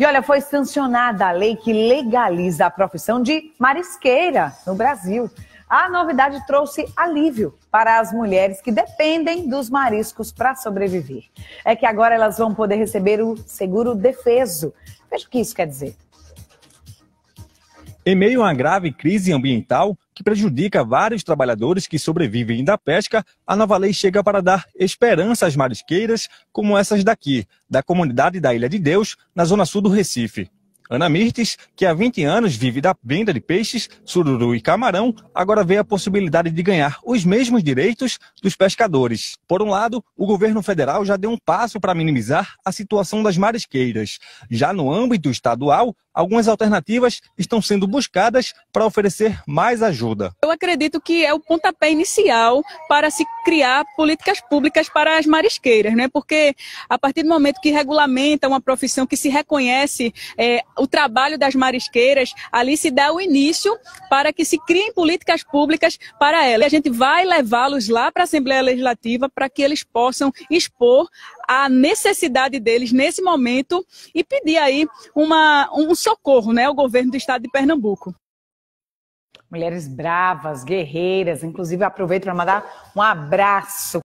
E olha, foi sancionada a lei que legaliza a profissão de marisqueira no Brasil. A novidade trouxe alívio para as mulheres que dependem dos mariscos para sobreviver. É que agora elas vão poder receber o seguro defeso. Veja o que isso quer dizer. Em meio a uma grave crise ambiental que prejudica vários trabalhadores que sobrevivem da pesca, a nova lei chega para dar esperança às marisqueiras como essas daqui, da comunidade da Ilha de Deus, na zona sul do Recife. Ana Mirtes, que há 20 anos vive da venda de peixes, sururu e camarão, agora vê a possibilidade de ganhar os mesmos direitos dos pescadores. Por um lado, o governo federal já deu um passo para minimizar a situação das marisqueiras. Já no âmbito estadual, algumas alternativas estão sendo buscadas para oferecer mais ajuda. Eu acredito que é o pontapé inicial para se criar políticas públicas para as marisqueiras, né? porque a partir do momento que regulamenta uma profissão que se reconhece é, o trabalho das marisqueiras ali se dá o início para que se criem políticas públicas para elas. E a gente vai levá-los lá para a Assembleia Legislativa para que eles possam expor a necessidade deles nesse momento e pedir aí uma, um socorro né, ao governo do estado de Pernambuco. Mulheres bravas, guerreiras, inclusive aproveito para mandar um abraço